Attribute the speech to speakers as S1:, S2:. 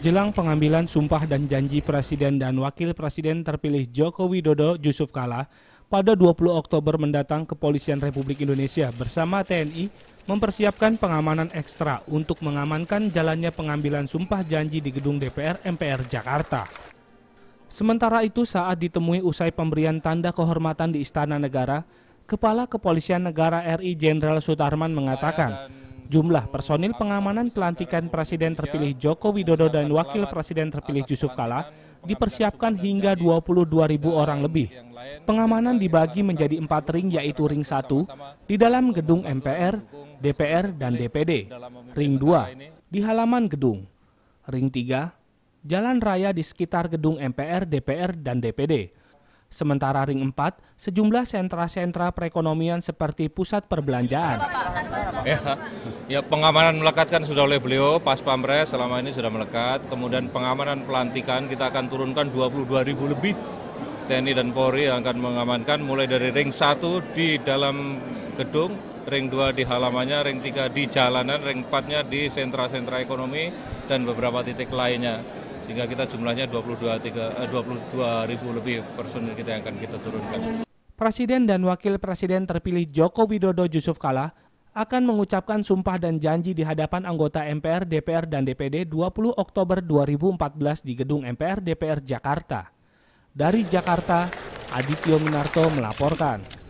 S1: Jelang pengambilan sumpah dan janji Presiden dan Wakil Presiden terpilih Joko Widodo Yusuf Kala pada 20 Oktober mendatang Kepolisian Republik Indonesia bersama TNI mempersiapkan pengamanan ekstra untuk mengamankan jalannya pengambilan sumpah janji di gedung DPR MPR Jakarta. Sementara itu saat ditemui usai pemberian tanda kehormatan di Istana Negara, Kepala Kepolisian Negara RI Jenderal Sutarman mengatakan Jumlah personil pengamanan pelantikan Presiden terpilih Joko Widodo dan Wakil Presiden terpilih Yusuf Kala dipersiapkan hingga 22.000 orang lebih. Pengamanan dibagi menjadi empat ring yaitu ring 1 di dalam gedung MPR, DPR, dan DPD, ring 2 di halaman gedung, ring 3 jalan raya di sekitar gedung MPR, DPR, dan DPD, Sementara ring 4, sejumlah sentra-sentra perekonomian seperti pusat perbelanjaan,
S2: Ya, ya pengamanan melekat kan sudah oleh beliau, pas pamres selama ini sudah melekat. Kemudian pengamanan pelantikan kita akan turunkan 22 ribu lebih TNI dan Polri yang akan mengamankan mulai dari ring 1 di dalam gedung, ring 2 di halamannya, ring 3 di jalanan, ring 4-nya di sentra-sentra ekonomi dan beberapa titik lainnya sehingga kita jumlahnya 22, 3, 22 ribu lebih personil kita yang akan kita turunkan.
S1: Presiden dan Wakil Presiden terpilih Joko Widodo Yusuf Kala akan mengucapkan sumpah dan janji di hadapan anggota MPR, DPR, dan DPD 20 Oktober 2014 di gedung MPR DPR Jakarta. Dari Jakarta, Adityo Minarto melaporkan.